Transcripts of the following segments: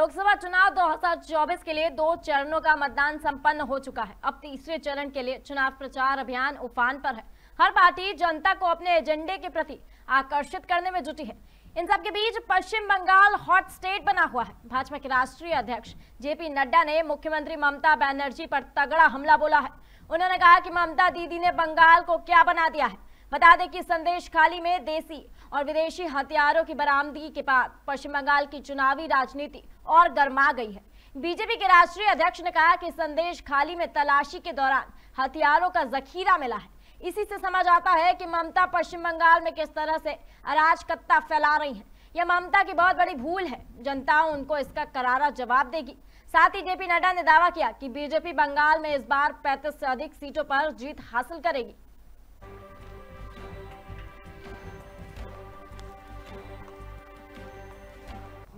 लोकसभा चुनाव 2024 के लिए दो चरणों का मतदान संपन्न हो चुका है अब तीसरे चरण के लिए चुनाव प्रचार अभियान उफान पर है हर पार्टी जनता को अपने एजेंडे के प्रति आकर्षित करने में जुटी है इन सब के बीच पश्चिम बंगाल हॉट स्टेट बना हुआ है भाजपा के राष्ट्रीय अध्यक्ष जेपी नड्डा ने मुख्यमंत्री ममता बनर्जी पर तगड़ा हमला बोला है उन्होंने कहा कि ममता दीदी ने बंगाल को क्या बना दिया है बता दें कि संदेश खाली में देसी और विदेशी हथियारों की बरामदगी के बाद पश्चिम बंगाल की चुनावी राजनीति और गर्मा गई है बीजेपी के राष्ट्रीय अध्यक्ष ने कहा कि संदेश खाली में तलाशी के दौरान हथियारों का जखीरा मिला है इसी से समझ आता है कि ममता पश्चिम बंगाल में किस तरह से अराजकता फैला रही है यह ममता की बहुत बड़ी भूल है जनता उनको इसका करारा जवाब देगी साथ ही जेपी नड्डा ने दावा किया कि बीजेपी बंगाल में इस बार 35 से अधिक सीटों पर जीत हासिल करेगी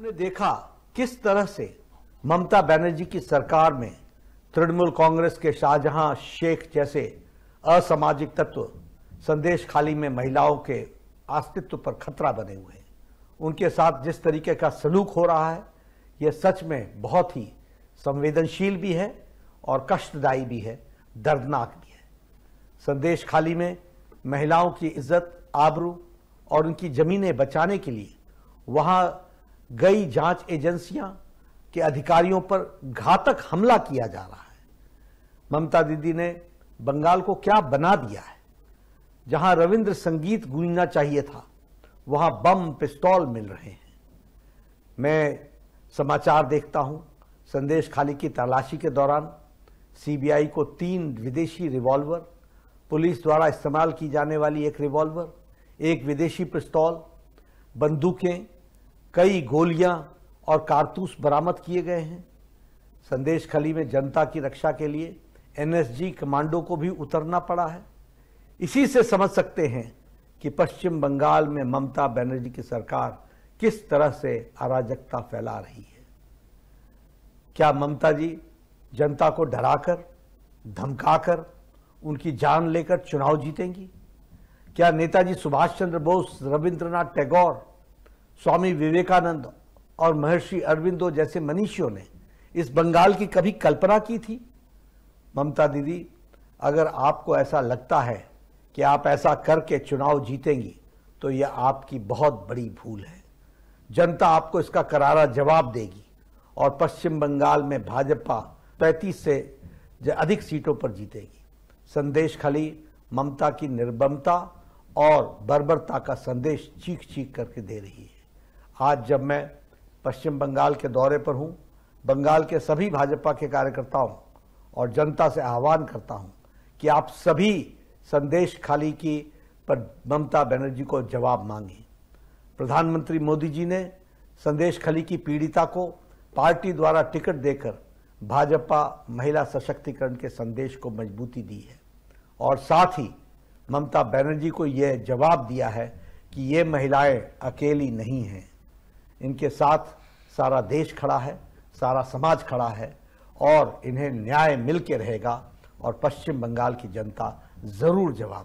आपने देखा किस तरह से ममता बनर्जी की सरकार में तृणमूल कांग्रेस के शाहजहां शेख जैसे असामाजिक तत्व संदेश खाली में महिलाओं के अस्तित्व पर खतरा बने हुए हैं उनके साथ जिस तरीके का सलूक हो रहा है यह सच में बहुत ही संवेदनशील भी है और कष्टदायी भी है दर्दनाक भी है संदेश खाली में महिलाओं की इज्जत आबरू और उनकी ज़मीनें बचाने के लिए वहाँ गई जांच एजेंसियां के अधिकारियों पर घातक हमला किया जा रहा है ममता दीदी ने बंगाल को क्या बना दिया है जहां रविंद्र संगीत गूंजना चाहिए था वहां बम पिस्तौल मिल रहे हैं मैं समाचार देखता हूं संदेश खाली की तलाशी के दौरान सीबीआई को तीन विदेशी रिवॉल्वर पुलिस द्वारा इस्तेमाल की जाने वाली एक रिवॉल्वर एक विदेशी पिस्तौल बंदूकें कई गोलियां और कारतूस बरामद किए गए हैं संदेश खली में जनता की रक्षा के लिए एनएसजी कमांडो को भी उतरना पड़ा है इसी से समझ सकते हैं कि पश्चिम बंगाल में ममता बनर्जी की सरकार किस तरह से अराजकता फैला रही है क्या ममता जी जनता को डराकर धमकाकर उनकी जान लेकर चुनाव जीतेंगी क्या नेताजी सुभाष चंद्र बोस रविंद्रनाथ टैगोर स्वामी विवेकानंद और महर्षि अरविंदो जैसे मनीषियों ने इस बंगाल की कभी कल्पना की थी ममता दीदी अगर आपको ऐसा लगता है कि आप ऐसा करके चुनाव जीतेंगी तो यह आपकी बहुत बड़ी भूल है जनता आपको इसका करारा जवाब देगी और पश्चिम बंगाल में भाजपा पैंतीस से अधिक सीटों पर जीतेगी संदेश खाली ममता की निर्बमता और बर्बरता का संदेश चीख चीख करके दे रही है आज जब मैं पश्चिम बंगाल के दौरे पर हूँ बंगाल के सभी भाजपा के कार्यकर्ताओं और जनता से आह्वान करता हूँ कि आप सभी संदेश खाली की पर ममता बनर्जी को जवाब मांगे प्रधानमंत्री मोदी जी ने संदेश खाली की पीड़िता को पार्टी द्वारा टिकट देकर भाजपा महिला सशक्तिकरण के संदेश को मजबूती दी है और साथ ही ममता बनर्जी को यह जवाब दिया है कि ये महिलाएं अकेली नहीं हैं इनके साथ सारा देश खड़ा है सारा समाज खड़ा है और इन्हें न्याय मिल के रहेगा और पश्चिम बंगाल की जनता ज़रूर जवाब